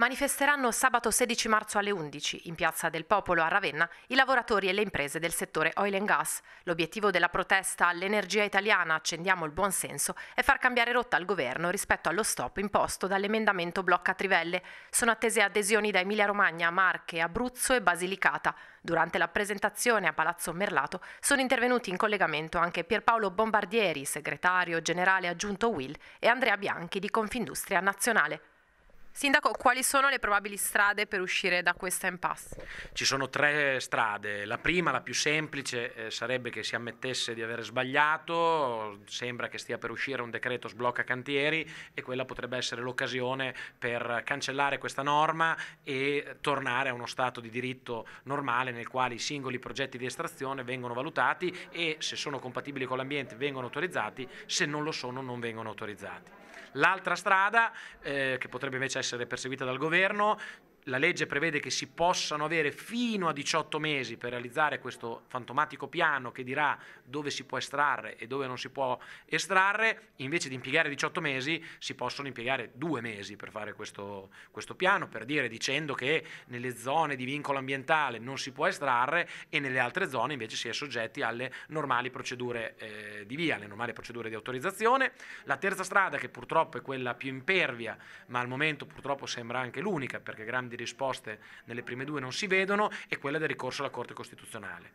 manifesteranno sabato 16 marzo alle 11 in Piazza del Popolo a Ravenna i lavoratori e le imprese del settore oil and gas. L'obiettivo della protesta all'energia italiana Accendiamo il buon senso è far cambiare rotta al governo rispetto allo stop imposto dall'emendamento Blocca Trivelle. Sono attese adesioni da Emilia Romagna, Marche, Abruzzo e Basilicata. Durante la presentazione a Palazzo Merlato sono intervenuti in collegamento anche Pierpaolo Bombardieri, segretario generale aggiunto Will, e Andrea Bianchi di Confindustria Nazionale. Sindaco, quali sono le probabili strade per uscire da questa impasse? Ci sono tre strade. La prima, la più semplice, eh, sarebbe che si ammettesse di aver sbagliato, sembra che stia per uscire un decreto sblocca cantieri e quella potrebbe essere l'occasione per cancellare questa norma e tornare a uno stato di diritto normale nel quale i singoli progetti di estrazione vengono valutati e se sono compatibili con l'ambiente vengono autorizzati, se non lo sono non vengono autorizzati. L'altra strada, eh, che potrebbe invece essere perseguita dal governo, la legge prevede che si possano avere fino a 18 mesi per realizzare questo fantomatico piano che dirà dove si può estrarre e dove non si può estrarre, invece di impiegare 18 mesi si possono impiegare due mesi per fare questo, questo piano, per dire dicendo che nelle zone di vincolo ambientale non si può estrarre e nelle altre zone invece si è soggetti alle normali procedure eh, di via, alle normali procedure di autorizzazione. La terza strada che purtroppo è quella più impervia, ma al momento purtroppo sembra anche l'unica perché grandi risposte nelle prime due non si vedono, e quella del ricorso alla Corte Costituzionale,